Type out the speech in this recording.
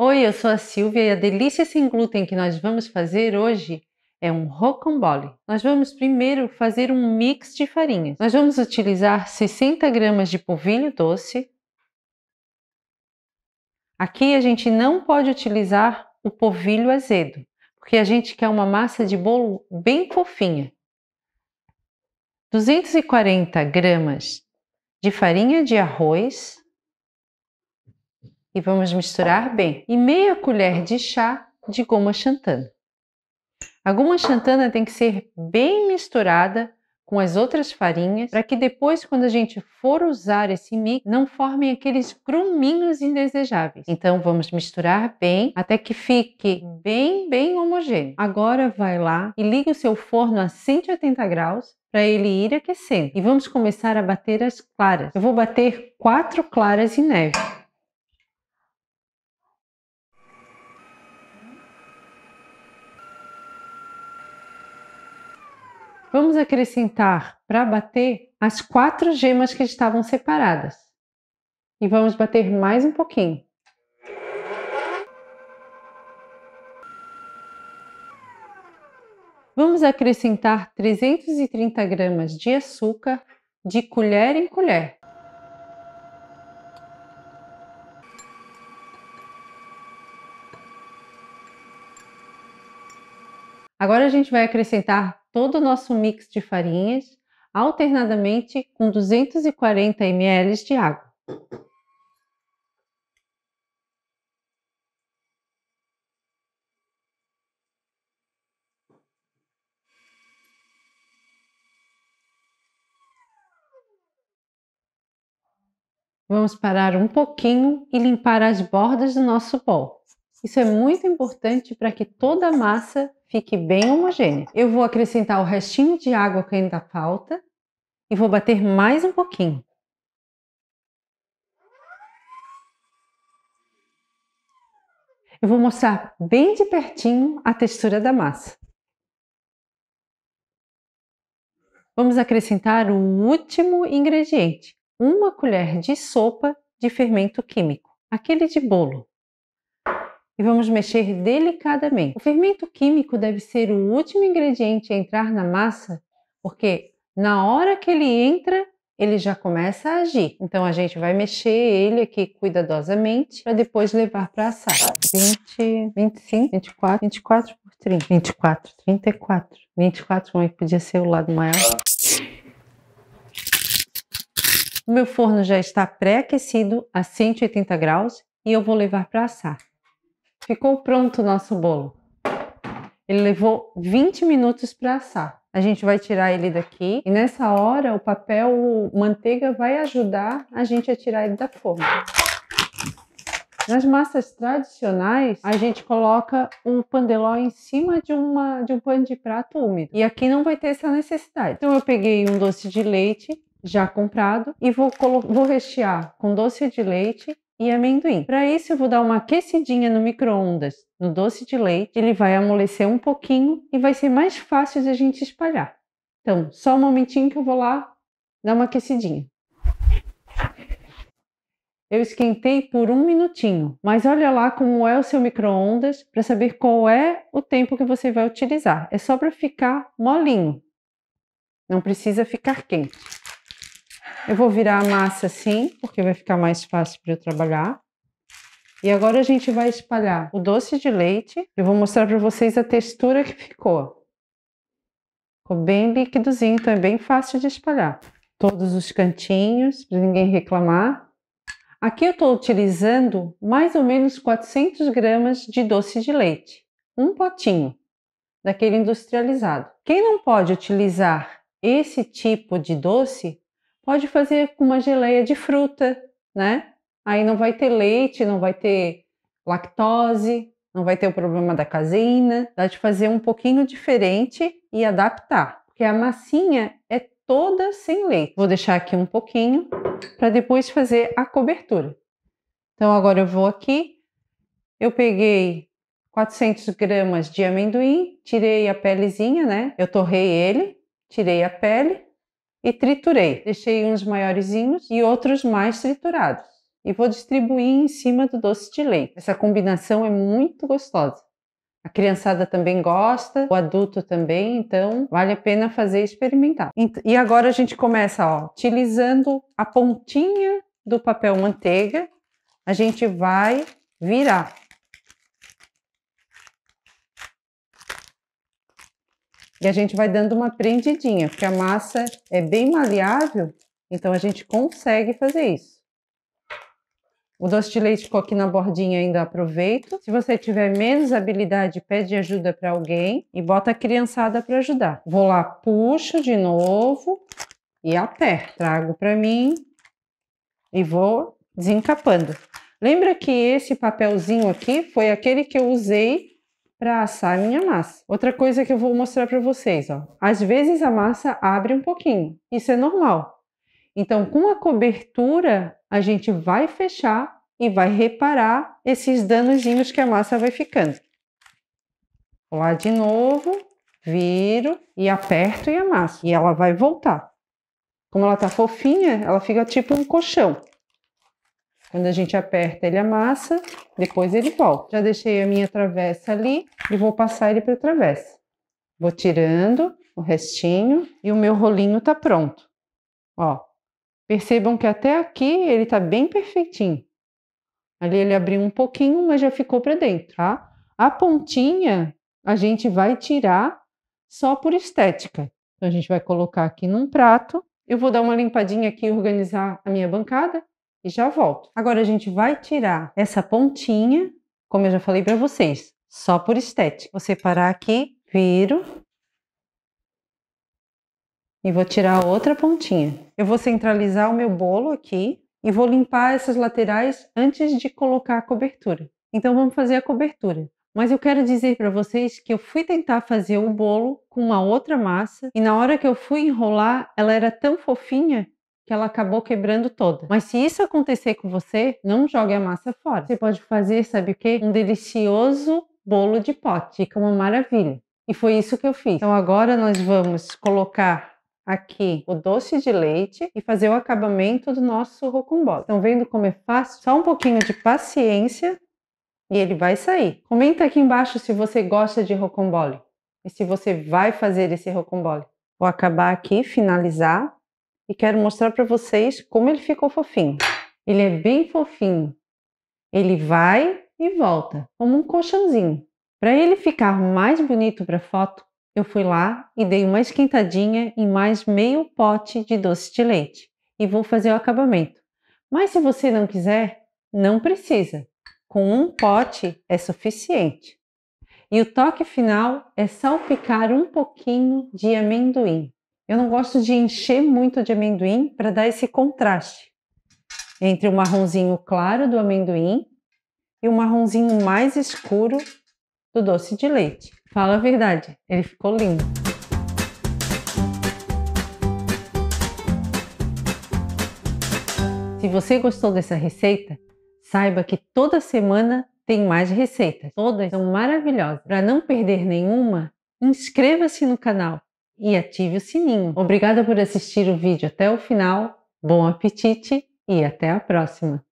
Oi, eu sou a Silvia e a delícia sem glúten que nós vamos fazer hoje é um rocambole. Nós vamos primeiro fazer um mix de farinhas. Nós vamos utilizar 60 gramas de polvilho doce. Aqui a gente não pode utilizar o polvilho azedo, porque a gente quer uma massa de bolo bem fofinha. 240 gramas de farinha de arroz, e vamos misturar bem. E meia colher de chá de goma xantana. A goma xantana tem que ser bem misturada com as outras farinhas para que depois, quando a gente for usar esse mix, não formem aqueles gruminhos indesejáveis. Então vamos misturar bem até que fique bem, bem homogêneo. Agora vai lá e liga o seu forno a 180 graus para ele ir aquecendo. E vamos começar a bater as claras. Eu vou bater quatro claras em neve. vamos acrescentar para bater as quatro gemas que estavam separadas. E vamos bater mais um pouquinho. Vamos acrescentar 330 gramas de açúcar de colher em colher. Agora a gente vai acrescentar todo o nosso mix de farinhas, alternadamente com 240 ml de água. Vamos parar um pouquinho e limpar as bordas do nosso bol. Isso é muito importante para que toda a massa fique bem homogênea. Eu vou acrescentar o restinho de água que ainda falta e vou bater mais um pouquinho. Eu vou mostrar bem de pertinho a textura da massa. Vamos acrescentar o último ingrediente, uma colher de sopa de fermento químico, aquele de bolo e vamos mexer delicadamente. O fermento químico deve ser o último ingrediente a entrar na massa, porque na hora que ele entra, ele já começa a agir. Então a gente vai mexer ele aqui cuidadosamente para depois levar para assar. 20, 25, 24, 24 por 30, 24, 34. 24, como é que podia ser o lado maior? O meu forno já está pré-aquecido a 180 graus e eu vou levar para assar. Ficou pronto o nosso bolo. Ele levou 20 minutos para assar. A gente vai tirar ele daqui e nessa hora o papel o manteiga vai ajudar a gente a tirar ele da forma. Nas massas tradicionais, a gente coloca um pandeló em cima de, uma, de um pano de prato úmido. E aqui não vai ter essa necessidade. Então eu peguei um doce de leite já comprado e vou, vou rechear com doce de leite e amendoim. Para isso, eu vou dar uma aquecidinha no micro-ondas no doce de leite, ele vai amolecer um pouquinho e vai ser mais fácil de a gente espalhar. Então, só um momentinho que eu vou lá dar uma aquecidinha. Eu esquentei por um minutinho, mas olha lá como é o seu micro-ondas para saber qual é o tempo que você vai utilizar. É só para ficar molinho, não precisa ficar quente. Eu vou virar a massa assim, porque vai ficar mais fácil para eu trabalhar. E agora a gente vai espalhar o doce de leite. Eu vou mostrar para vocês a textura que ficou. Ficou bem líquidozinho, então é bem fácil de espalhar. Todos os cantinhos, para ninguém reclamar. Aqui eu estou utilizando mais ou menos 400 gramas de doce de leite. Um potinho, daquele industrializado. Quem não pode utilizar esse tipo de doce, Pode fazer com uma geleia de fruta, né? Aí não vai ter leite, não vai ter lactose, não vai ter o problema da caseína. Dá de fazer um pouquinho diferente e adaptar, porque a massinha é toda sem leite. Vou deixar aqui um pouquinho para depois fazer a cobertura. Então agora eu vou aqui, eu peguei 400 gramas de amendoim, tirei a pelezinha, né? Eu torrei ele, tirei a pele, e triturei. Deixei uns maiorzinhos e outros mais triturados. E vou distribuir em cima do doce de leite. Essa combinação é muito gostosa. A criançada também gosta, o adulto também, então vale a pena fazer e experimentar. E agora a gente começa, ó, utilizando a pontinha do papel manteiga, a gente vai virar. E a gente vai dando uma prendidinha, porque a massa é bem maleável, então a gente consegue fazer isso. O doce de leite ficou aqui na bordinha ainda aproveito. Se você tiver menos habilidade, pede ajuda para alguém e bota a criançada para ajudar. Vou lá, puxo de novo e aperto. Trago para mim e vou desencapando. Lembra que esse papelzinho aqui foi aquele que eu usei para assar minha massa. Outra coisa que eu vou mostrar para vocês, ó. Às vezes a massa abre um pouquinho. Isso é normal. Então, com a cobertura, a gente vai fechar e vai reparar esses danozinhos que a massa vai ficando. Lá de novo, viro e aperto e amasso. E ela vai voltar. Como ela tá fofinha, ela fica tipo um colchão. Quando a gente aperta, ele amassa, depois ele volta. Já deixei a minha travessa ali e vou passar ele para a travessa. Vou tirando o restinho e o meu rolinho tá pronto. Ó, percebam que até aqui ele tá bem perfeitinho. Ali ele abriu um pouquinho, mas já ficou para dentro, tá? A pontinha a gente vai tirar só por estética. Então a gente vai colocar aqui num prato. Eu vou dar uma limpadinha aqui e organizar a minha bancada e já volto. Agora a gente vai tirar essa pontinha, como eu já falei para vocês, só por estética. Vou separar aqui, viro e vou tirar outra pontinha. Eu vou centralizar o meu bolo aqui e vou limpar essas laterais antes de colocar a cobertura. Então vamos fazer a cobertura. Mas eu quero dizer para vocês que eu fui tentar fazer o bolo com uma outra massa e na hora que eu fui enrolar, ela era tão fofinha que ela acabou quebrando toda. Mas se isso acontecer com você, não jogue a massa fora. Você pode fazer, sabe o quê? Um delicioso bolo de pote. Fica uma maravilha. E foi isso que eu fiz. Então agora nós vamos colocar aqui o doce de leite e fazer o acabamento do nosso rocambole. Estão vendo como é fácil? Só um pouquinho de paciência e ele vai sair. Comenta aqui embaixo se você gosta de rocambole e se você vai fazer esse rocambole. Vou acabar aqui, finalizar e quero mostrar para vocês como ele ficou fofinho. Ele é bem fofinho. Ele vai e volta, como um colchãozinho. Para ele ficar mais bonito para foto, eu fui lá e dei uma esquentadinha em mais meio pote de doce de leite e vou fazer o acabamento. Mas se você não quiser, não precisa. Com um pote é suficiente. E o toque final é salpicar um pouquinho de amendoim. Eu não gosto de encher muito de amendoim para dar esse contraste entre o marronzinho claro do amendoim e o marronzinho mais escuro do doce de leite. Fala a verdade, ele ficou lindo. Se você gostou dessa receita, saiba que toda semana tem mais receitas. Todas são maravilhosas. Para não perder nenhuma, inscreva-se no canal e ative o sininho. Obrigada por assistir o vídeo até o final, bom apetite e até a próxima!